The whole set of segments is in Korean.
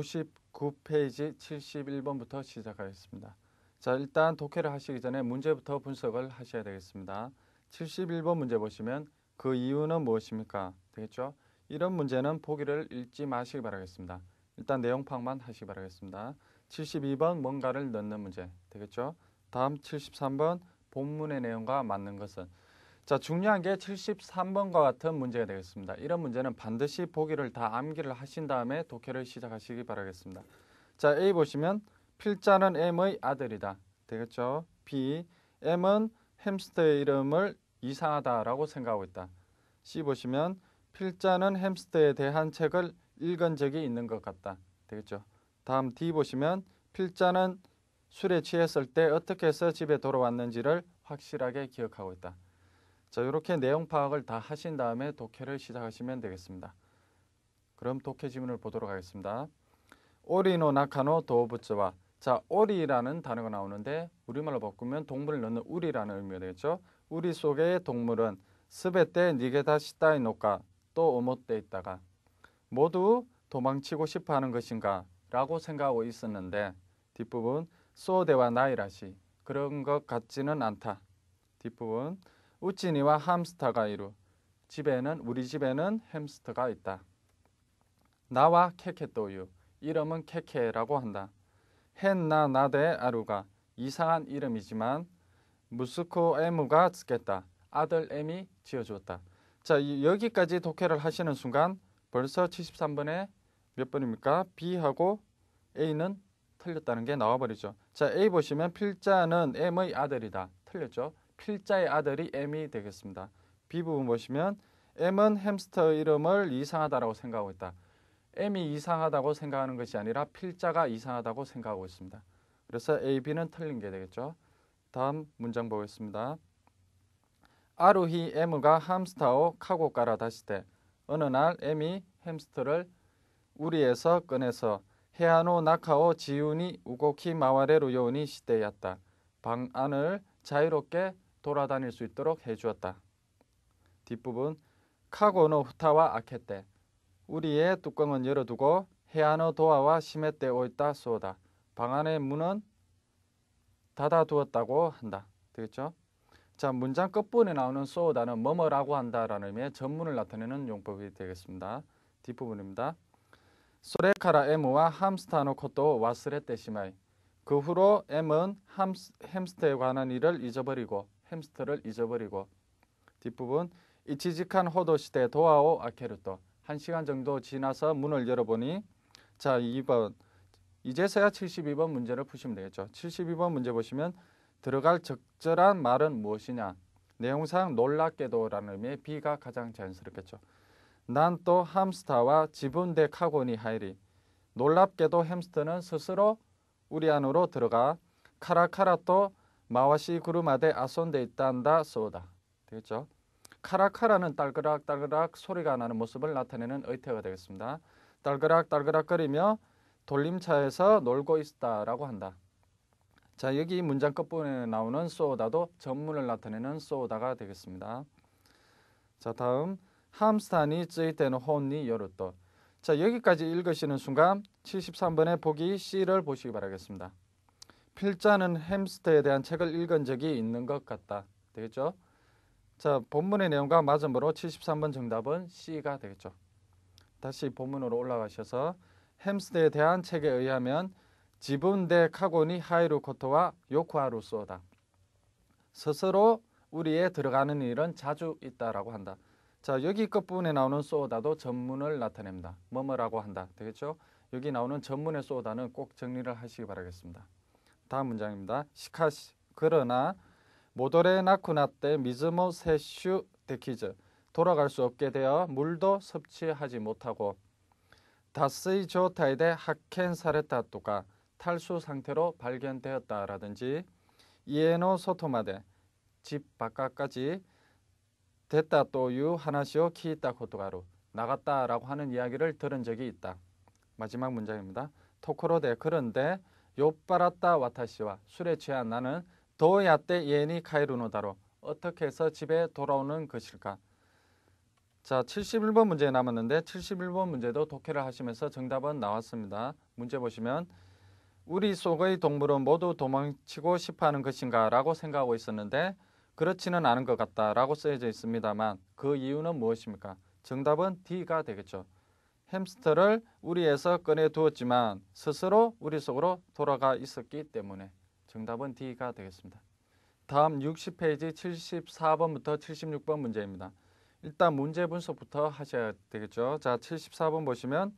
59페이지 71번부터 시작하겠습니다. 자, 일단 독해를 하시기 전에 문제부터 분석을 하셔야 되겠습니다. 71번 문제 보시면 그 이유는 무엇입니까? 되겠죠? 이런 문제는 포기를 잃지 마시기 바라겠습니다. 일단 내용 파악만 하시기 바라겠습니다. 72번 뭔가를 넣는 문제 되겠죠? 다음 73번 본문의 내용과 맞는 것은 자, 중요한 게 73번과 같은 문제가 되겠습니다. 이런 문제는 반드시 보기를 다 암기를 하신 다음에 독해를 시작하시기 바라겠습니다. 자, A 보시면 필자는 M의 아들이다. 되겠죠? B. M은 햄스터의 이름을 이상하다라고 생각하고 있다. C 보시면 필자는 햄스터에 대한 책을 읽은 적이 있는 것 같다. 되겠죠? 다음 D 보시면 필자는 술에 취했을 때 어떻게 해서 집에 돌아왔는지를 확실하게 기억하고 있다. 자, 이렇게 내용 파악을 다 하신 다음에 독해를 시작하시면 되겠습니다. 그럼 독해 지문을 보도록 하겠습니다. 오리노 나카노 도부츠와 자, 오리라는 단어가 나오는데 우리말로 바꾸면 동물을 넣는 우리라는 의미가 되겠죠. 우리 속의 동물은 스베떼 니게다 시타이노카 또 오못돼 있다가 모두 도망치고 싶어하는 것인가 라고 생각하고 있었는데 뒷부분 소대와 나이라시 그런 것 같지는 않다. 뒷부분 우찌니와 함스터가 이루 집에는 우리 집에는 햄스터가 있다. 나와 케케또유 이름은 케케라고 한다. 헨나 나데 아루가 이상한 이름이지만 무스코 에무가 짓겠다. 아들 엠이 지어주었다. 자 여기까지 독해를 하시는 순간 벌써 73번에 몇 번입니까? B하고 A는 틀렸다는 게 나와버리죠. 자 A 보시면 필자는 M의 아들이다. 틀렸죠. 필자의 아들이 M이 되겠습니다. B 부분 보시면 M은 햄스터 이름을 이상하다라고 생각하고 있다. M이 이상하다고 생각하는 것이 아니라 필자가 이상하다고 생각하고 있습니다. 그래서 A, B는 틀린 게 되겠죠. 다음 문장 보겠습니다. 아루히 M가 햄스터오 카고가라 다시 때 어느 날 M이 햄스터를 우리에서 꺼내서 해안노 나카오 지운이 우고키 마와레로 요니 시대였다. 방 안을 자유롭게 돌아다닐 수 있도록 해주었다. 뒷부분 카고노 후타와 아케떼 우리의 뚜껑은 열어두고 해안어 도아와심해떼 오있다 쏘다 방 안의 문은 닫아두었다고 한다. 되겠죠? 자 문장 끝부분에 나오는 쏘다는 뭐뭐라고 한다라는 의미의 전문을 나타내는 용법이 되겠습니다. 뒷부분입니다. 소레카라 M와 함스타노 코토 와스레떼시마이 그 후로 M은 함스, 햄스터에 관한 일을 잊어버리고 햄스터를 잊어버리고 뒷부분 이치직한 호도 시대 도아오 아케르토 한 시간 정도 지나서 문을 열어보니 자 2번 이제서야 72번 문제를 푸시면 되겠죠. 72번 문제 보시면 들어갈 적절한 말은 무엇이냐 내용상 놀랍게도 라는 의미의 비가 가장 자연스럽겠죠. 난또함스터와 지분대 카고니 하이리 놀랍게도 햄스터는 스스로 우리 안으로 들어가 카라카라 또 마와시 구르마데 아손데 있단다 소다 되겠죠? 카라카라는 딸그락 딸그락 소리가 나는 모습을 나타내는 의태어가 되겠습니다. 딸그락 딸그락 거리며 돌림차에서 놀고 있다라고 한다. 자 여기 문장 끝부분에 나오는 소다도 전문을 나타내는 소다가 되겠습니다. 자 다음 함스타니 쯔이테노 혼니 요르토 자 여기까지 읽으시는 순간 73번의 보기 C를 보시기 바라겠습니다. 필자는 햄스터에 대한 책을 읽은 적이 있는 것 같다. 되겠죠? 자, 본문의 내용과 맞으므로 73번 정답은 C가 되겠죠. 다시 본문으로 올라가셔서 햄스터에 대한 책에 의하면 지분 대 카고니 하이루코토와 요코하루소다. 스스로 우리에 들어가는 일은 자주 있다라고 한다. 자, 여기 끝부분에 나오는 소다도 전문을 나타냅니다. 뭐뭐라고 한다. 되겠죠? 여기 나오는 전문의 소다는 꼭 정리를 하시기 바라겠습니다. 다음 문장입니다. 시카시 그러나 모더레 나쿠나때 미즈모 세슈 데키즈 돌아갈 수 없게 되어 물도 섭취하지 못하고 다스이 조타이데 하켄 사레타토가 탈수 상태로 발견되었다라든지 이에노 소토마데 집 바깥까지 됐다 또유 하나시오 키이타 코토가루 나갔다라고 하는 이야기를 들은 적이 있다. 마지막 문장입니다. 토코로데 그런데 욕바라다 와타시와 술에 취한 나는 도야떼 예니 카이루노다로 어떻게 해서 집에 돌아오는 것일까? 자, 71번 문제 남았는데 71번 문제도 독해를 하시면서 정답은 나왔습니다. 문제 보시면 우리 속의 동물은 모두 도망치고 싶어하는 것인가라고 생각하고 있었는데 그렇지는 않은 것 같다라고 쓰여져 있습니다만 그 이유는 무엇입니까? 정답은 D가 되겠죠. 햄스터를 우리에서 꺼내 두었지만 스스로 우리 속으로 돌아가 있었기 때문에 정답은 D가 되겠습니다. 다음 60페이지 74번부터 76번 문제입니다. 일단 문제 분석부터 하셔야 되겠죠. 자, 74번 보시면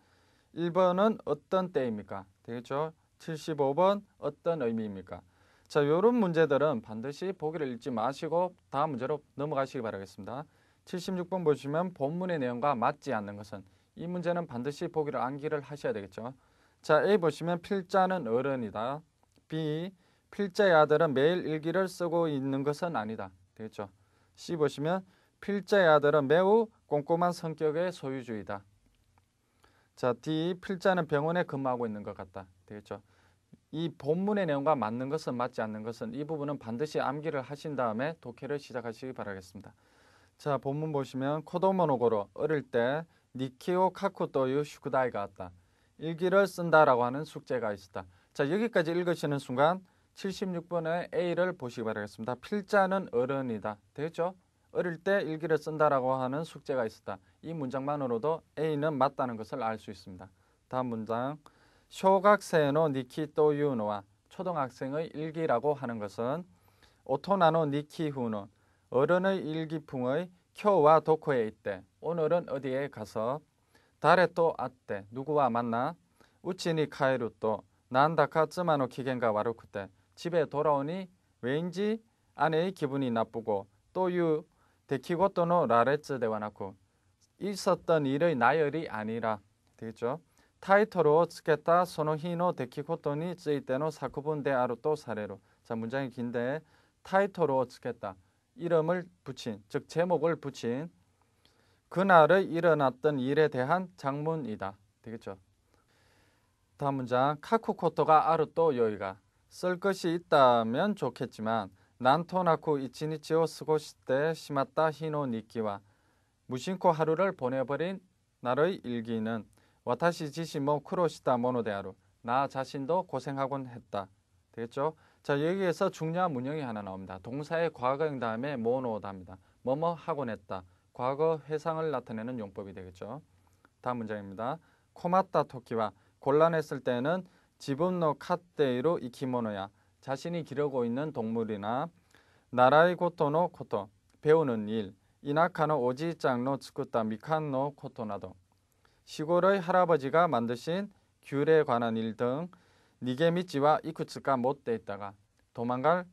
1번은 어떤 때입니까? 되겠죠. 75번 어떤 의미입니까? 자, 이런 문제들은 반드시 보기를 읽지 마시고 다음 문제로 넘어가시기 바라겠습니다. 76번 보시면 본문의 내용과 맞지 않는 것은 이 문제는 반드시 보기를 암기를 하셔야 되겠죠. 자, A 보시면 필자는 어른이다. B 필자의 아들은 매일 일기를 쓰고 있는 것은 아니다. 되겠죠. C 보시면 필자의 아들은 매우 꼼꼼한 성격의 소유주이다. 자, D 필자는 병원에 근무하고 있는 것 같다. 되겠죠. 이 본문의 내용과 맞는 것은 맞지 않는 것은 이 부분은 반드시 암기를 하신 다음에 독해를 시작하시기 바라겠습니다. 자, 본문 보시면 코도모노고로 어릴 때 니키오 카쿠토유 슈쿠다이가 왔다. 일기를 쓴다라고 하는 숙제가 있었다. 자 여기까지 읽으시는 순간 76번의 A를 보시기 바라겠습니다. 필자는 어른이다. 되겠죠? 어릴 때 일기를 쓴다라고 하는 숙제가 있었다. 이 문장만으로도 A는 맞다는 것을 알 수 있습니다. 다음 문장. 쇼각세노 니키토 유노와 초등학생의 일기라고 하는 것은 오토나노 니키후노 어른의 일기풍의 쿄와 도쿄에 있대. 오늘은 어디에 가서 달에 또 아때 누구와 만나 우치니 카에루 또 난다카 쯔마노 기겐가 와루 쿠때 집에 돌아오니 왠지 아내의 기분이 나쁘고 또 유 데키고토노 라레츠 대와나고 있었던 일의 나열이 아니라 되겠죠. 타이토로 쓰겠다 소노히노 데키고토니 쯔이테노 사쿠분데 아루또 사례로 자 문장이 긴데 타이토로 쓰겠다 이름을 붙인 즉 제목을 붙인 그날의 일어났던 일에 대한 장문이다. 되겠죠? 다음 문장 카쿠코토가 아루또 여기가 쓸 것이 있다면 좋겠지만 난토나쿠 이치니치오 스고시때 심았다 히노 니끼와 무심코 하루를 보내버린 나의 일기는 와타시 지시모 크로시다 모노데아루 나 자신도 고생하곤 했다. 되겠죠? 자 여기에서 중요한 문형이 하나 나옵니다. 동사의 과거형 다음에 모노다입니다. 뭐뭐 하곤 했다. 과거 회상을 나타내는 용법이 되겠죠. 다음 문장입니다. 코마타 토끼와 곤란했을 때는 지분노 카테이로 이키모노야 뭐 자신이 기르고 있는 동물이나 나라의 고토노 코토 배우는 일 이나카노 오지짱노 츠쿠타 미칸노 코토 나도 시골의 할아버지가 만드신 귤에 관한 일등 니게미치와 이쿠츠가 못돼 있다가 도망갈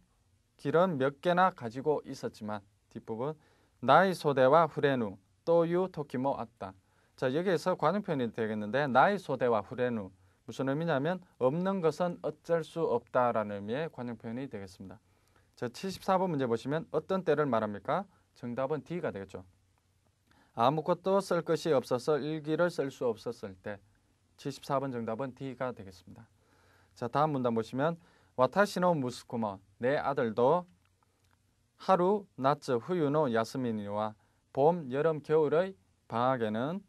길은 몇 개나 가지고 있었지만 뒷부분 나이 소대와 후레누 또 유 토키모 왔다. 자 여기에서 관용편이 되겠는데 나이 소대와 후레누 무슨 의미냐면 없는 것은 어쩔 수 없다라는 의미의 관용편이 되겠습니다. 자 74번 문제 보시면 어떤 때를 말합니까? 정답은 D가 되겠죠. 아무것도 쓸 것이 없어서 일기를 쓸 수 없었을 때 74번 정답은 D가 되겠습니다. 자 다음 문단 보시면 와타시노 무스코모 내 아들도 하루 낮 후유노 야스미니와 봄 여름 겨울의 방학에는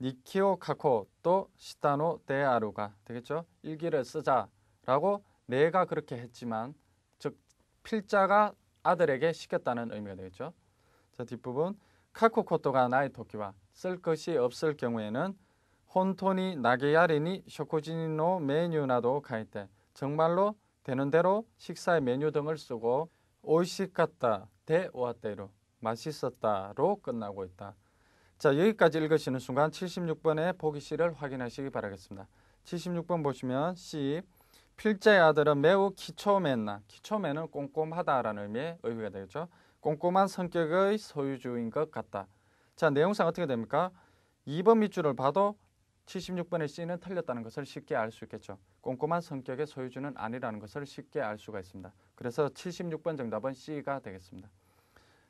니키오 카코 또 시타노 데아루가 되겠죠 일기를 쓰자라고 내가 그렇게 했지만 즉 필자가 아들에게 시켰다는 의미가 되겠죠 자 뒷부분 카코코토가 나의 토끼와 쓸 것이 없을 경우에는 本当に投げやりに食事のメニューなどを書いて정말로 되는 대로 식사의 메뉴 등을 쓰고 오이시갔다 대오아테로 맛있었다로 끝나고 있다. 자 여기까지 읽으시는 순간 76번의 보기 씨를 확인하시기 바라겠습니다. 76번 보시면 C 필자의 아들은 매우 기초맨나 기초맨은 꼼꼼하다라는 의미의 의미가 되겠죠. 꼼꼼한 성격의 소유주인 것 같다. 자 내용상 어떻게 됩니까? 2번 밑줄을 봐도 76번의 C는 틀렸다는 것을 쉽게 알 수 있겠죠. 꼼꼼한 성격의 소유주는 아니라는 것을 쉽게 알 수가 있습니다. 그래서 76번 정답은 C가 되겠습니다.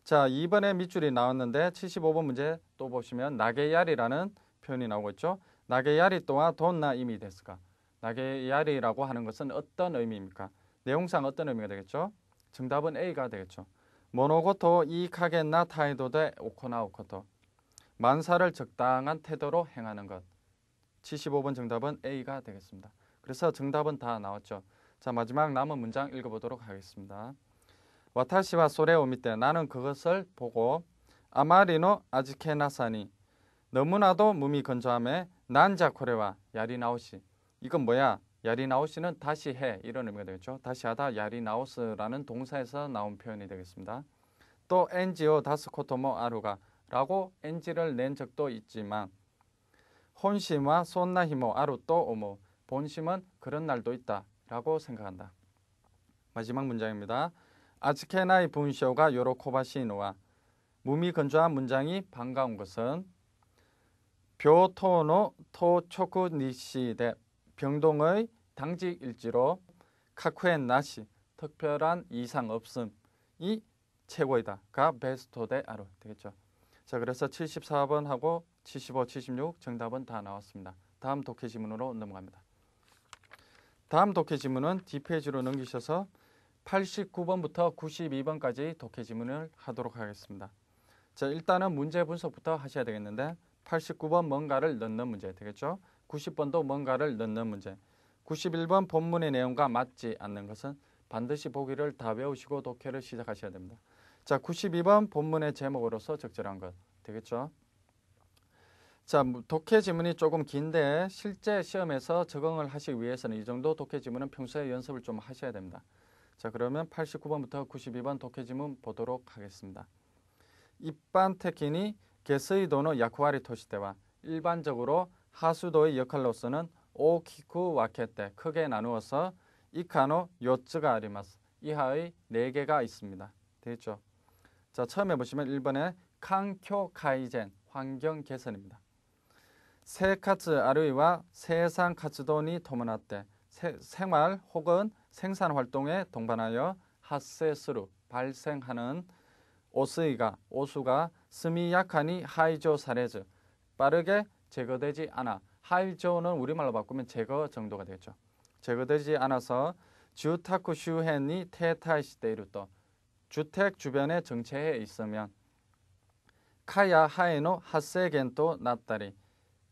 자, 2번에 밑줄이 나왔는데 75번 문제 또 보시면 나게야리라는 표현이 나오고 있죠. 나게야리 또한 돈나 이미 됐을까? 나게야리라고 하는 것은 어떤 의미입니까? 내용상 어떤 의미가 되겠죠? 정답은 A가 되겠죠. 모노고토 이카겐나 타이도데 오코나 오코토. 만사를 적당한 태도로 행하는 것. 75번 정답은 A가 되겠습니다. 그래서 정답은 다 나왔죠. 자 마지막 남은 문장 읽어보도록 하겠습니다. 와타시와 소레오 밑에 나는 그것을 보고 아마리노 아지케나사니 너무나도 몸이 건조함에 난자코레와 야리나오시 이건 뭐야? 야리나오시는 다시 해 이런 의미가 되겠죠. 다시 하다 야리나오스라는 동사에서 나온 표현이 되겠습니다. 또 엔지오 다스코토모 아루가 라고 엔지를 낸 적도 있지만 혼심와 손나히모 아루또 오모 본심은 그런 날도 있다라고 생각한다. 마지막 문장입니다. 아츠케나이 분쇼가 요로코바시노와 무미 건조한 문장이 반가운 것은 교토노 토초쿠니시대 병동의 당직 일지로 카쿠엔 나시 특별한 이상 없음이 최고이다가 베스토 대 아로 되겠죠. 자 그래서 74번하고 75, 76 정답은 다 나왔습니다. 다음 독해 지문으로 넘어갑니다. 다음 독해 지문은 뒷페이지로 넘기셔서 89번부터 92번까지 독해 지문을 하도록 하겠습니다. 자, 일단은 문제 분석부터 하셔야 되겠는데 89번 뭔가를 넣는 문제 되겠죠? 90번도 뭔가를 넣는 문제. 91번 본문의 내용과 맞지 않는 것은 반드시 보기를 다 외우시고 독해를 시작하셔야 됩니다. 자, 92번 본문의 제목으로서 적절한 것 되겠죠? 자, 뭐 독해 지문이 조금 긴데 실제 시험에서 적응을 하시기 위해서는 이 정도 독해 지문은 평소에 연습을 좀 하셔야 됩니다. 자, 그러면 89번부터 92번 독해 지문 보도록 하겠습니다. 입반 테키니 게스의도노 야쿠아리 토시대와 일반적으로 하수도의 역할로서는 오키쿠 와케테 크게 나누어서 이카노 요츠가 아리마스 이하의 4개가 있습니다. 됐죠 자, 처음에 보시면 1번에 칸쿄 카이젠 환경 개선입니다. 새生츠 아르이와 세상 카츠돈이 도문하때 생활 혹은 생산 활동에 동반하여 하세스루 발생하는 오스이가 오수가 스미 약하니 하이조 사레즈 빠르게 제거되지 않아 하이조는 우리말로 바꾸면 제거 정도가 되겠죠. 제거되지 않아서 주타쿠 슈헨이 테타이시데이루또 주택 주변에정체해 있으면 카야 하에노 하세겐토 나따리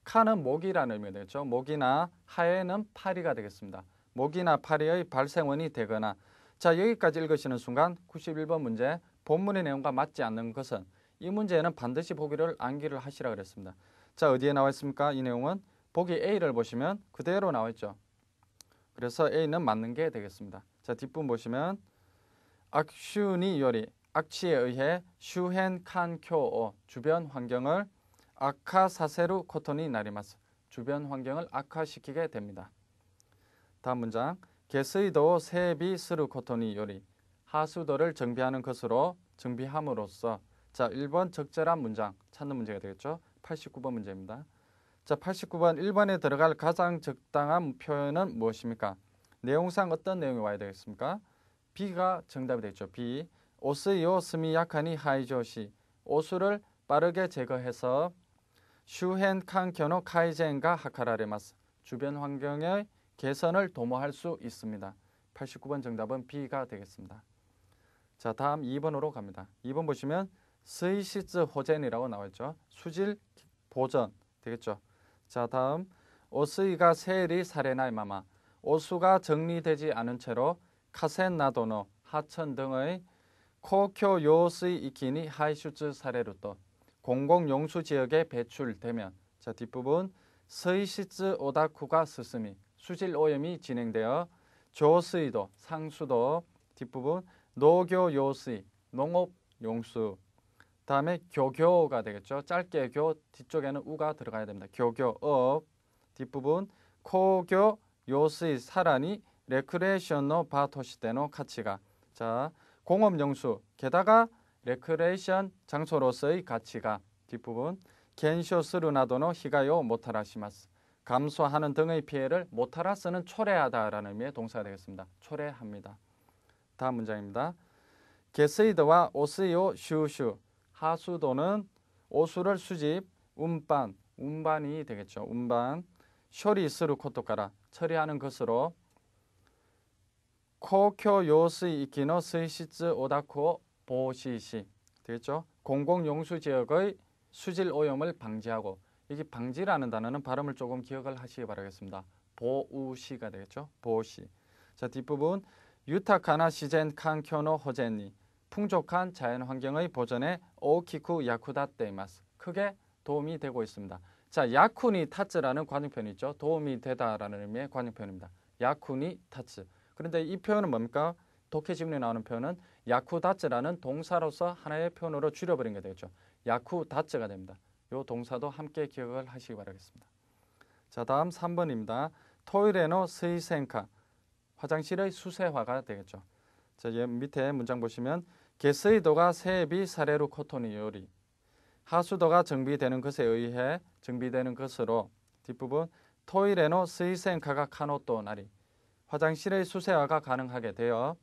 카는 목이라는 의미가 되겠죠. 목이나 하에는 파리가 되겠습니다. 목이나 파리의 발생원이 되거나 자 여기까지 읽으시는 순간 91번 문제 본문의 내용과 맞지 않는 것은 이 문제는 반드시 보기를 암기를 하시라 그랬습니다. 자 어디에 나와 있습니까? 이 내용은 보기 A를 보시면 그대로 나와 있죠. 그래서 A는 맞는 게 되겠습니다. 자 뒷분 부 보시면 악슈니 요리 악취에 의해 슈헨 칸쿄 어, 주변 환경을 악화사세로 코톤이 나리마스 주변 환경을 악화시키게 됩니다. 다음 문장 개스이도 세비 스루 코톤이 요리 하수도를 정비하는 것으로 정비함으로써 자 1번 적절한 문장 찾는 문제가 되겠죠. 89번 문제입니다. 자 89번 1번에 들어갈 가장 적당한 표현은 무엇입니까? 내용상 어떤 내용이 와야 되겠습니까? B가 정답이 되겠죠. B 오스요 스미약하니 하이조시 오수를 빠르게 제거해서 슈헨 칸케노 카이젠과 하카라레마스 주변 환경의 개선을 도모할 수 있습니다. 89번 정답은 B가 되겠습니다. 자 다음 2번으로 갑니다. 2번 보시면 스위시즈 호젠이라고 나와있죠. 수질 보전 되겠죠. 자 다음 오스이가 세일이 사레나이 마마 오수가 정리되지 않은 채로 카센 나도노 하천 등의 코쿄 요스이 이키니 하이슈즈사레루또 공공용수 지역에 배출되면 자 뒷부분 스이시츠 오다쿠가 스스미 수질 오염이 진행되어 조수이도 상수도 뒷부분 노교 요수이 농업 용수 다음에 교교가 되겠죠. 짧게 교 뒤쪽에는 우가 들어가야 됩니다. 교교업 뒷부분 코교 요수이 사라니 레크레이션노 바토시데노 카치가 자 공업 용수 게다가 레크레이션 장소로서의 가치가 뒷부분 겐쇼스르나도노 히가요 모타라시마스 감소하는 등의 피해를 모타라쓰는 초래하다라는 의미의 동사가 되겠습니다. 초래합니다. 다음 문장입니다. 게스이드와 오스요 슈슈 하수도는 오수를 수집 운반 운반이 되겠죠. 운반 쇼리스루 코토카라 처리하는 것으로 코쿄 요스 이키노 스이시츠 오다코 보시시 되겠죠? 공공용수 지역의 수질 오염을 방지하고 이게 방지라는 단어는 발음을 조금 기억을 하시기 바라겠습니다. 보우시가 되겠죠? 보시. 자 뒷부분 유타카나 시젠 칸쿄노 호젠니 풍족한 자연 환경의 보전에 오키쿠 야쿠다 떼이마스 크게 도움이 되고 있습니다. 자 야쿠니 타츠라는 관용편이 있죠. 도움이 되다라는 의미의 관용편입니다. 야쿠니 타츠. 그런데 이 표현은 뭡니까? 독해지문에 나오는 표현은 야쿠다츠라는 동사로서 하나의 표현으로 줄여버린 게 되겠죠. 야쿠다츠가 됩니다. 이 동사도 함께 기억을 하시기 바라겠습니다. 자 다음 3번입니다. 토이레노 스이센카 화장실의 수세화가 되겠죠. 자, 예, 밑에 문장 보시면 게스이도가 세비 사레루 코토니 요리 하수도가 정비되는 것에 의해 정비되는 것으로 뒷부분 토이레노 스이센카가 카노또 나리 화장실의 수세화가 가능하게 되어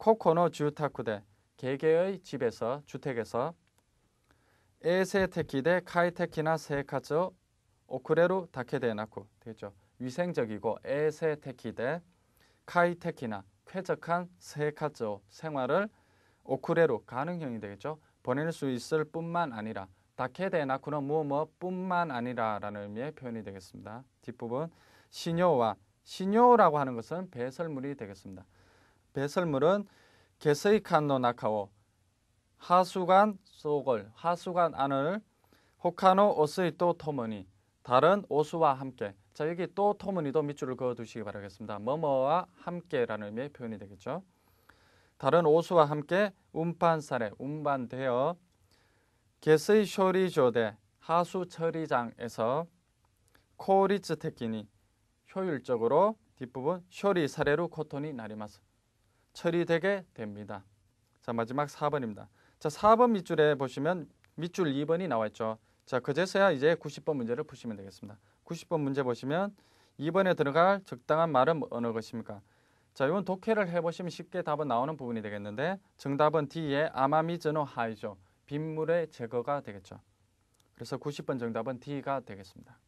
코코노 주타쿠데 개개의 집에서 주택에서 에세테키데 카이테키나 세카츠 오크레루 다케데나쿠 되겠죠. 위생적이고 에세테키데 카이테키나 쾌적한 세카츠 생활을 오크레루 가능형이 되겠죠. 보낼 수 있을 뿐만 아니라 다케데나쿠는 무엇뿐만 뭐 뭐 아니라라는 의미의 표현이 되겠습니다. 뒷부분 신요와 신요라고 하는 것은 배설물이 되겠습니다. 배설물은 개세이칸노 나카오 하수관 속을 하수관 안을 호카노 오스의 또 토머니 다른 오수와 함께 자 여기 또 토머니도 밑줄을 그어두시기 바라겠습니다. 뭐뭐와 함께라는 의미의 표현이 되겠죠. 다른 오수와 함께 운반사에 운반되어 개스의 쇼리조대 하수 처리장에서 코리츠 테키니 효율적으로 뒷부분 쇼리 사례로 코톤이 나리마스 처리되게 됩니다. 자, 마지막 4번입니다. 자, 4번 밑줄에 보시면 밑줄 2번이 나와 있죠. 자, 그제서야 이제 90번 문제를 푸시면 되겠습니다. 90번 문제 보시면 2번에 들어갈 적당한 말은 어느 것입니까? 자, 이건 독해를 해보시면 쉽게 답은 나오는 부분이 되겠는데 정답은 D의 아마미즈노 하이죠. 빗물의 제거가 되겠죠. 그래서 90번 정답은 D가 되겠습니다.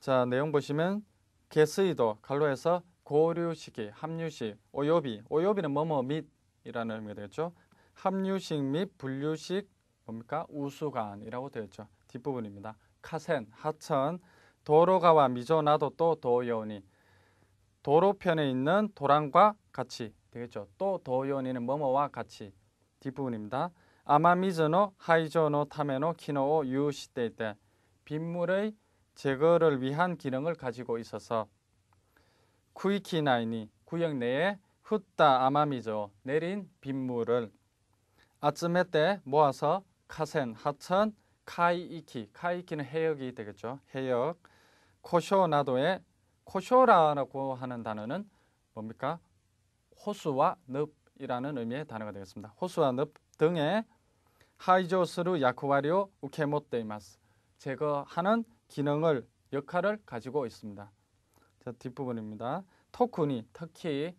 자, 내용 보시면 개스이도 갈로에서 고류식이 합류식, 오요비, 오요비는 뭐뭐 및이라는 의미가 되겠죠. 합류식 및 분류식 뭡니까? 우수관이라고 되었죠. 뒷부분입니다. 카센, 하천, 도로가와 미조나도 또 도요니 도로편에 있는 도랑과 같이 되겠죠. 또 도요니는 뭐뭐와 같이 뒷부분입니다. 아마미즈노 하이조노 타메노 키노오 유시대 때 빗물의 제거를 위한 기능을 가지고 있어서 쿠이키나이니 구역 내에 훗다 아마미조 내린 빗물을 아침에때 모아서 카센 하천 카이이키 카이이키는 해역이 되겠죠 해역 코쇼나도의 코쇼라라고 하는 단어는 뭡니까 호수와 늪이라는 의미의 단어가 되겠습니다 호수와 늪 등의 하이조스루 야쿠와리오 우케모테이마스 제거하는 기능을 역할을 가지고 있습니다. 자, 뒷부분입니다. 토쿠니, 특히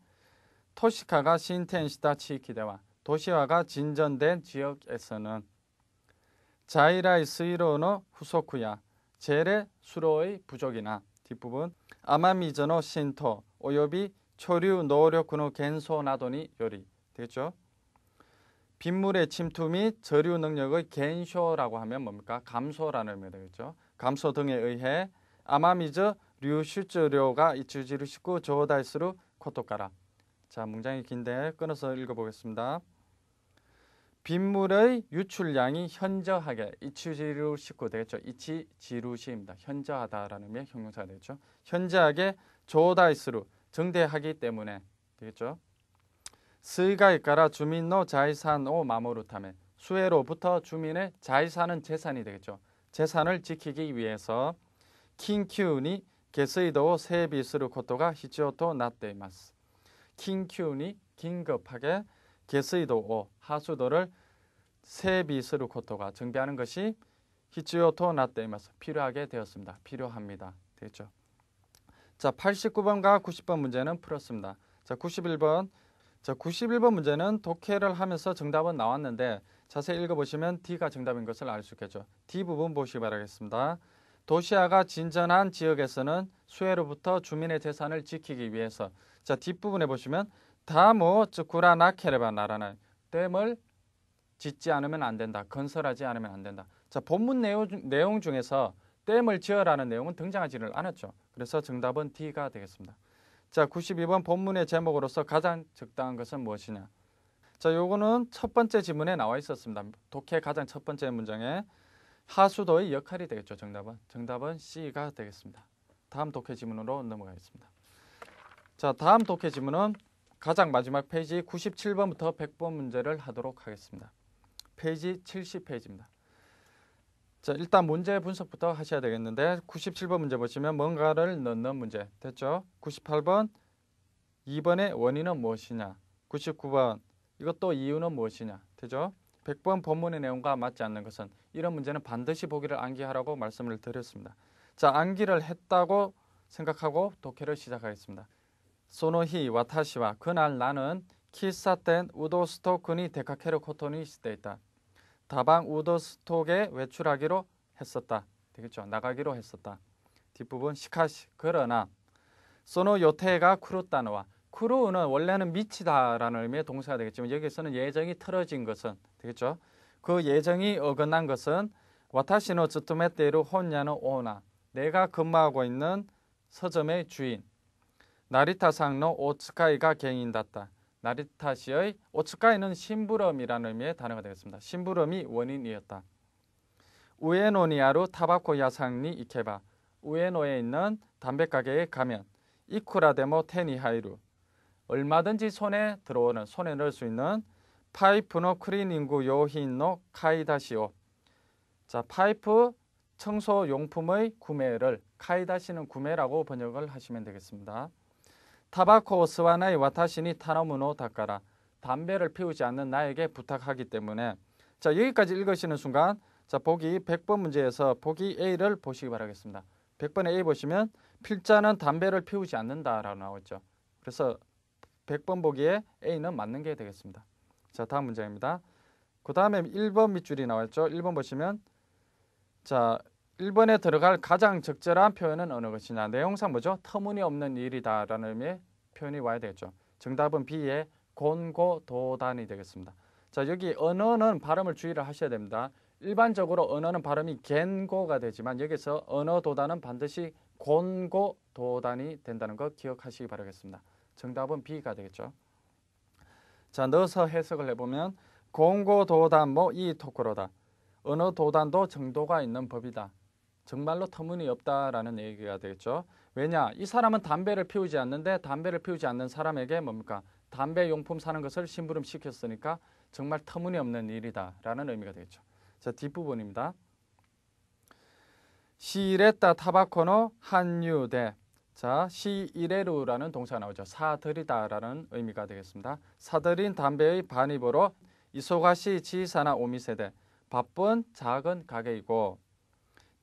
토시카가 신텐시다 치키대와 도시화가 진전된 지역에서는 자이라이 스이로노 후소쿠야 제레 수로의 부족이나 뒷부분 아마미저노 신토 오요비 초류 노력군노겐소나돈니 요리 되겠죠? 빗물의 침투 및 저류 능력의 겐쇼라고 하면 뭡니까? 감소라는 의미가 되겠죠. 감소 등에 의해 아마미저 류슈즈료가 이치지루시쿠 저다이스루 코토까라 자 문장이 긴데 끊어서 읽어보겠습니다. 빗물의 유출량이 현저하게 이치지루시쿠 되겠죠. 이치지루시입니다. 현저하다라는 의미의 형용사가 되겠죠. 현저하게 저다이스루 증대하기 때문에 되겠죠. 스가이까라 주민노 자이산오 마모루타메 수혜로부터 주민의 자이산은 재산이 되겠죠. 재산을 지키기 위해서 킹큐니 下水道を整備することが必要となっています。緊急に긴급하게下水道を 하수도를 세비する 것과 정비하는 것이 히츠요토 나때이마스 필요하게 되었습니다. 필요합니다. 되죠. 자, 89번과 90번 문제는 풀었습니다. 자, 91번. 자, 91번 문제는 독해를 하면서 정답은 나왔는데 자세히 읽어 보시면 D가 정답인 것을 알 수 있겠죠. D 부분 보시기 바라겠습니다. 도시화가 진전한 지역에서는 수해로부터 주민의 재산을 지키기 위해서 자 뒷부분에 보시면 다모 즉 구라나 케레바 나라는 댐을 짓지 않으면 안 된다. 건설하지 않으면 안 된다. 자 본문 내용, 내용 중에서 댐을 지어라는 내용은 등장하지를 않았죠. 그래서 정답은 D가 되겠습니다. 자 92번 본문의 제목으로서 가장 적당한 것은 무엇이냐. 자 요거는 첫 번째 지문에 나와 있었습니다. 독해 가장 첫 번째 문장에 하수도의 역할이 되겠죠. 정답은 정답은 C가 되겠습니다. 다음 독해 지문으로 넘어가겠습니다. 자, 다음 독해 지문은 가장 마지막 페이지 97번부터 100번 문제를 하도록 하겠습니다. 페이지 70페이지입니다. 자, 일단 문제 분석부터 하셔야 되겠는데 97번 문제 보시면 뭔가를 넣는 문제 됐죠? 98번 2번의 원인은 무엇이냐? 99번 이것도 이유는 무엇이냐? 되죠? 100번 본문의 내용과 맞지 않는 것은 이런 문제는 반드시 보기를 암기하라고 말씀을 드렸습니다. 자, 암기를 했다고 생각하고 독해를 시작하겠습니다. 소노히 와타시와 그날 나는 키사텐 우도스토 근이 데카케르 코토니 시대이다. 다방 우도스톡에 외출하기로 했었다. 되겠죠? 나가기로 했었다. 뒷부분 시카시 그러나 소노 요테가 쿠루타노와 쿠루는 원래는 미치다라는 의미의 동사가 되겠지만 여기서는 예정이 틀어진 것은 되겠죠? 그 예정이 어긋난 것은 와타시노 츠토메테루 혼냐는 오나 내가 근무하고 있는 서점의 주인 나리타상노 오츠카이가 갱인 d 다 나리타시의 오츠카이는 심부름이라는 의미의 단어가 되겠습니다. 심부름이 원인이었다. 우에노니아루 타바코 야상니 이케바 우에노에 있는 담배가게에 가면 이쿠라데모 테니하이루 얼마든지 손에 들어오는 손에 넣을 수 있는 파이프 노 클리닝구 요인 노 카이다시오. 자, 파이프 청소 용품의 구매를 카이다시는 구매라고 번역을 하시면 되겠습니다. 타바코 스와나이 와타시니 타노무노 닦아라. 담배를 피우지 않는 나에게 부탁하기 때문에 자 여기까지 읽으시는 순간 자 보기 100번 문제에서 보기 A를 보시기 바라겠습니다. 100번에 A 보시면 필자는 담배를 피우지 않는다라고 나오죠. 그래서 100번 보기에 A는 맞는 게 되겠습니다. 자, 다음 문장입니다. 그 다음에 1번 밑줄이 나왔죠. 1번 보시면 자, 1번에 들어갈 가장 적절한 표현은 어느 것이냐. 내용상 뭐죠? 터무니없는 일이다라는 의미의 표현이 와야 되겠죠. 정답은 B의 곤고도단이 되겠습니다. 자, 여기 언어는 발음을 주의를 하셔야 됩니다. 일반적으로 언어는 발음이 겐고가 되지만 여기서 언어 도단은 반드시 곤고 도단이 된다는 거 기억하시기 바라겠습니다. 정답은 B가 되겠죠. 자, 넣어서 해석을 해보면 공고 도단 뭐이 토크로다. 어느 도단도 정도가 있는 법이다. 정말로 터무니없다라는 얘기가 되겠죠. 왜냐? 이 사람은 담배를 피우지 않는데 담배를 피우지 않는 사람에게 뭡니까? 담배 용품 사는 것을 심부름 시켰으니까 정말 터무니없는 일이다라는 의미가 되겠죠. 자, 뒷부분입니다. 시레타 타바코노 한유대 자, 시이레루라는 동사 가 나오죠. 사들이다라는 의미가 되겠습니다. 사들인 담배의 반입으로 이소가시 지사나 오미세대 바쁜 작은 가게이고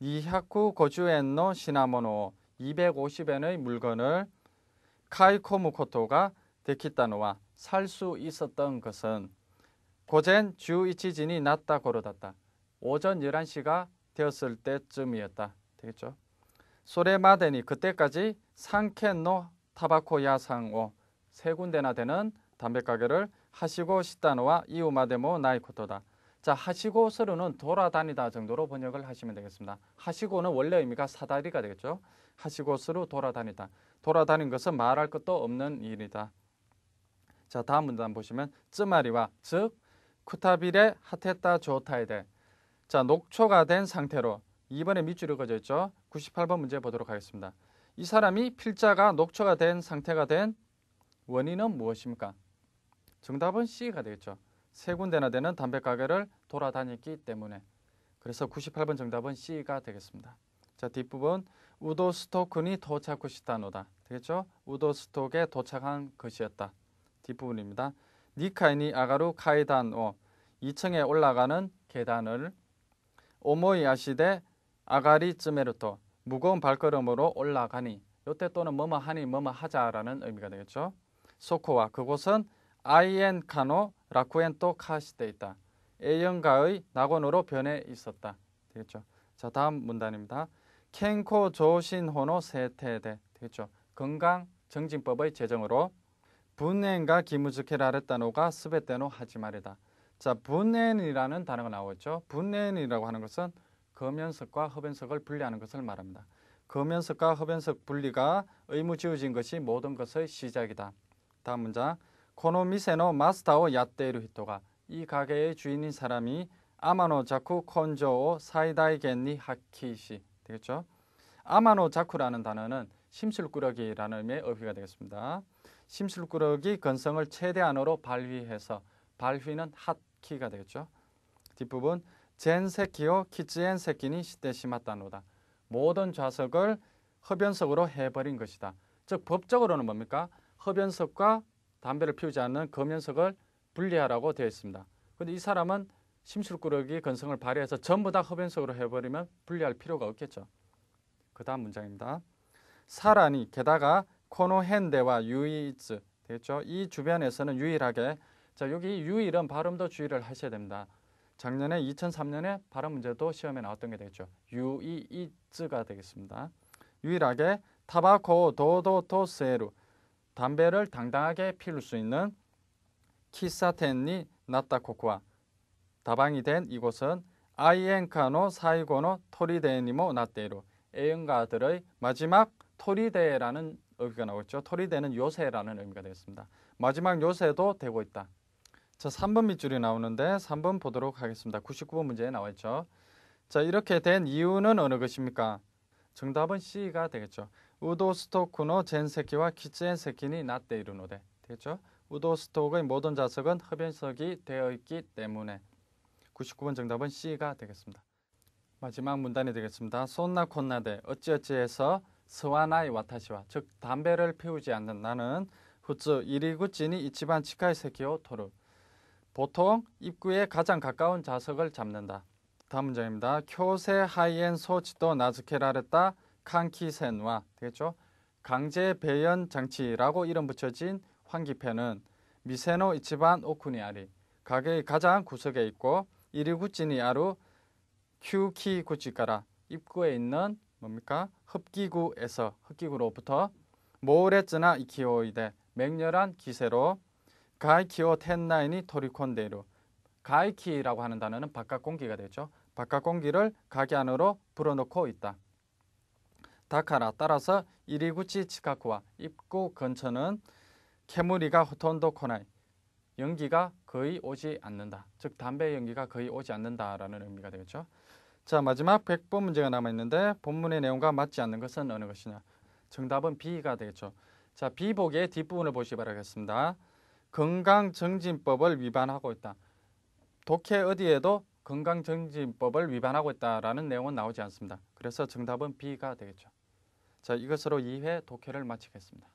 니하쿠 고주엔노 시나모노 250엔의 물건을 카이코무코토가 데키타노와 살 수 있었던 것은 고젠 주이치진이 났다 고르다다 오전 11시가 되었을 때쯤이었다 되겠죠 소레마데니 그때까지 상켄노 타바코야상오 세 군데나 되는 담배 가게를 하시고 싶다노와 이우마데모 나이코토다. 자 하시고서로는 돌아다니다 정도로 번역을 하시면 되겠습니다. 하시고는 원래 의미가 사다리가 되겠죠. 하시고서로 돌아다니다. 돌아다닌 것은 말할 것도 없는 일이다. 자 다음 문단 보시면 쯔마리와 즉 쿠타빌의 하테타 조타에대 자 녹초가 된 상태로 2번에 밑줄이 그어져 있죠. 98번 문제 보도록 하겠습니다. 이 사람이 필자가 녹초가 된 상태가 된 원인은 무엇입니까? 정답은 C가 되겠죠. 세 군데나 되는 담배 가게를 돌아다녔기 때문에 그래서 98번 정답은 C가 되겠습니다. 자 뒷부분 우도스토크니 도착쿠시다노다 되겠죠? 우도스톡에 도착한 것이었다. 뒷부분입니다. 니카이니 아가루 카이단오 2층에 올라가는 계단을 오모이 아시데 아가리 쯤에로터 무거운 발걸음으로 올라가니 요때 또는 뭐뭐 하니 뭐뭐 하자라는 의미가 되겠죠. 소코와 그곳은 아이엔 카노 라쿠엔토 카시테 있다. 애연가의 낙원으로 변해 있었다. 되겠죠. 자 다음 문단입니다. 켄코 조신호노 세테데 되겠죠. 건강 정진법의 제정으로 분엔과 기무즈케라레타노가 스베테노 하지 말이다. 자 분엔이라는 단어가 나오죠. 분엔이라고 하는 것은 검연석과 흡연석을 분리하는 것을 말합니다. 검연석과 흡연석 분리가 의무지어진 것이 모든 것의 시작이다. 다음 문장 코노미세노 마스타오 야떼루 히토가 이 가게의 주인인 사람이 아마노 자쿠 콘조오 사이다이 겐니 하키시 되겠죠? 아마노 자쿠라는 단어는 심술꾸러기라는 의미의 어휘가 되겠습니다. 심술꾸러기 건성을 최대한으로 발휘해서 발휘는 핫키가 되겠죠. 뒷부분 젠세키오 키즈엔세키니 시대시마다노다. 모든 좌석을 흡연석으로 해버린 것이다. 즉 법적으로는 뭡니까? 흡연석과 담배를 피우지 않는 검연석을 분리하라고 되어 있습니다. 그런데 이 사람은 심술꾸러기 건성을 발휘해서 전부 다 흡연석으로 해버리면 분리할 필요가 없겠죠. 그 다음 문장입니다. 사라니 게다가 코노헨데와 유이츠 되겠죠. 이 주변에서는 유일하게 자 여기 유일은 발음도 주의를 하셔야 됩니다. 작년에 2003년에 발음 문제도 시험에 나왔던 게 되겠죠. 유이이즈가 되겠습니다. 유일하게 타바코 도도도세루 담배를 당당하게 피울 수 있는 키사텐니 나타코쿠와 다방이 된 이곳은 아이엔카노 사이고노 토리데니모 나테루 애연가들의 마지막 토리데라는 의미가 나오죠 토리데는 요새라는 의미가 되겠습니다. 마지막 요새도 되고 있다. 자, 3번 밑줄이 나오는데 3번 보도록 하겠습니다. 99번 문제에 나와 있죠. 자, 이렇게 된 이유는 어느 것입니까? 정답은 C가 되겠죠. 우도스토크노 젠세키와 키젠세키니 나떼이루노데 되겠죠? 우도스토크의 모든 자석은 흡연석이 되어 있기 때문에 99번 정답은 C가 되겠습니다. 마지막 문단이 되겠습니다. 손나 콘나데 어찌어찌해서 스와나이 와타시와 즉 담배를 피우지 않는 나는 후츠 이리구찌니 이치반 치카이 세키오 토르 보통 입구에 가장 가까운 좌석을 잡는다. 다음 문장입니다. 교세 하이엔 소치도 나즈케라레타 칸키센와 되겠죠? 강제 배연 장치라고 이름 붙여진 환기팬은 미세노 이치반 오쿠니아리 가게의 가장 구석에 있고 이리구치니아루 큐키 구치가라 입구에 있는 뭡니까 흡기구에서 흡기구로부터 모레츠나 이키오이데 맹렬한 기세로 가이키오 텐나인이 토리콘데루 가이키라고 하는 단어는 바깥 공기가 되죠. 바깥 공기를 가게 안으로 불어넣고 있다. 다카라 따라서 이리구치 치카쿠와 입구 근처는 캐무리가 호톤도 코나이 연기가 거의 오지 않는다. 즉 담배 연기가 거의 오지 않는다라는 의미가 되겠죠. 자 마지막 백번 문제가 남아있는데 본문의 내용과 맞지 않는 것은 어느 것이냐. 정답은 B가 되겠죠. 자 B 보기의 뒷부분을 보시기 바라겠습니다. 건강증진법을 위반하고 있다. 독해 어디에도 건강증진법을 위반하고 있다라는 내용은 나오지 않습니다. 그래서 정답은 B가 되겠죠. 자, 이것으로 2회 독해를 마치겠습니다.